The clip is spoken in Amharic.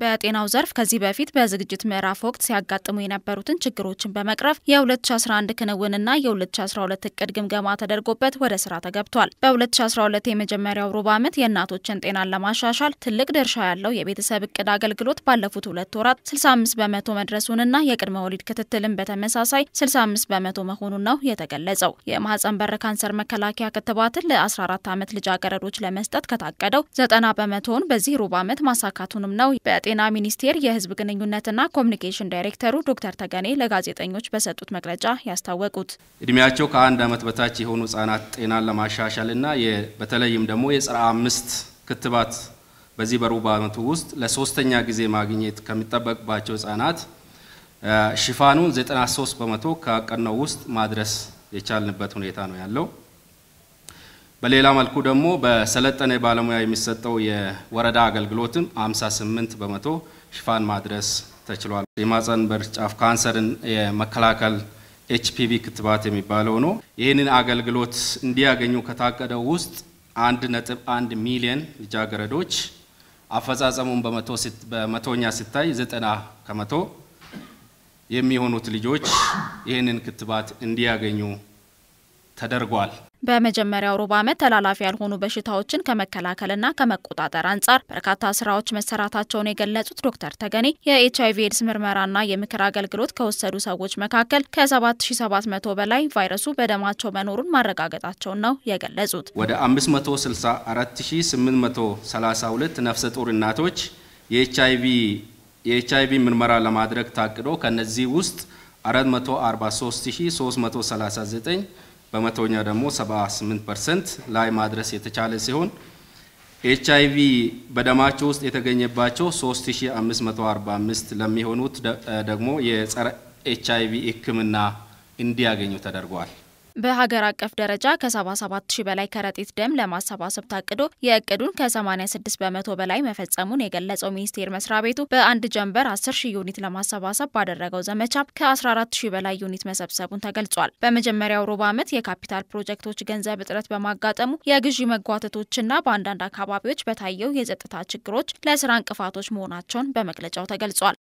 በጤናው ዘርፍ ከዚህ በፊት በዝግጅት ምዕራፍ ወቅት ሲያጋጥሙ የነበሩትን ችግሮችን በመቅረፍ የ2011 ክንውንና የ2012 እቅድ ግምገማ ተደርጎበት ወደ ስራ ተገብቷል። በ2012 የመጀመሪያው ሩብ ዓመት የእናቶችን ጤናን ለማሻሻል ትልቅ ድርሻ ያለው የቤተሰብ እቅድ አገልግሎት ባለፉት ሁለት ወራት 65 በመቶ መድረሱንና የቅድመ ወሊድ ክትትልን በተመሳሳይ 65 በመቶ መሆኑን ነው የተገለጸው። የማህፀን በር ካንሰር መከላከያ ክትባትን ለ14 ዓመት ልጃገረዶች ለመስጠት ከታቀደው 90 በመቶውን በዚህ ሩብ ዓመት ማሳካቱንም ነው የጤና ሚኒስቴር የህዝብ ግንኙነትና ኮሚኒኬሽን ዳይሬክተሩ ዶክተር ተገኔ ለጋዜጠኞች በሰጡት መግለጫ ያስታወቁት እድሜያቸው ከአንድ ዓመት በታች የሆኑ ህጻናት ጤናን ለማሻሻልና በተለይም ደግሞ የጸረ አምስት ክትባት በዚህ በሩብ ዓመቱ ውስጥ ለሶስተኛ ጊዜ ማግኘት ከሚጠበቅባቸው ህጻናት ሽፋኑን 93 በመቶ ካቀድነው ውስጥ ማድረስ የቻልንበት ሁኔታ ነው ያለው። በሌላ መልኩ ደግሞ በሰለጠነ ባለሙያ የሚሰጠው የወረዳ አገልግሎትም 58 በመቶ ሽፋን ማድረስ ተችሏል። የማፀን በር ጫፍ ካንሰርን የመከላከል ኤችፒቪ ክትባት የሚባለው ነው። ይህንን አገልግሎት እንዲያገኙ ከታቀደው ውስጥ አንድ ነጥብ አንድ ሚሊየን ልጃገረዶች አፈጻጸሙን በመቶኛ ሲታይ ዘጠና ከመቶ የሚሆኑት ልጆች ይህንን ክትባት እንዲያገኙ ተደርጓል። በመጀመሪያው ሩብ ዓመት ተላላፊ ያልሆኑ በሽታዎችን ከመከላከልና ከመቆጣጠር አንጻር በርካታ ስራዎች መሰራታቸውን የገለጹት ዶክተር ተገኔ የኤች አይቪ ኤድስ ምርመራና የምክር አገልግሎት ከወሰዱ ሰዎች መካከል ከ7700 በላይ ቫይረሱ በደማቸው መኖሩን ማረጋገጣቸውን ነው የገለጹት። ወደ 564832 ነፍሰ ጡር እናቶች የኤችአይቪ ምርመራ ለማድረግ ታቅዶ ከነዚህ ውስጥ 443339 በመቶኛ ደግሞ 78 ፐርሰንት ላይ ማድረስ የተቻለ ሲሆን ኤች አይ ቪ በደማቸው ውስጥ የተገኘባቸው 3545 ለሚሆኑት ደግሞ የጸረ ኤች አይ ቪ ሕክምና እንዲያገኙ ተደርጓል። በሀገር አቀፍ ደረጃ ከ77 ሺህ በላይ ከረጢት ደም ለማሰባሰብ ታቅዶ የእቅዱን ከ86 በመቶ በላይ መፈጸሙን የገለጸው ሚኒስቴር መስሪያ ቤቱ በአንድ ጀንበር 10 ሺህ ዩኒት ለማሰባሰብ ባደረገው ዘመቻ ከ14 ሺህ በላይ ዩኒት መሰብሰቡን ተገልጿል። በመጀመሪያው ሩብ ዓመት የካፒታል ፕሮጀክቶች ገንዘብ እጥረት በማጋጠሙ የግዢ መጓተቶችና በአንዳንድ አካባቢዎች በታየው የጸጥታ ችግሮች ለስራ እንቅፋቶች መሆናቸውን በመግለጫው ተገልጿል።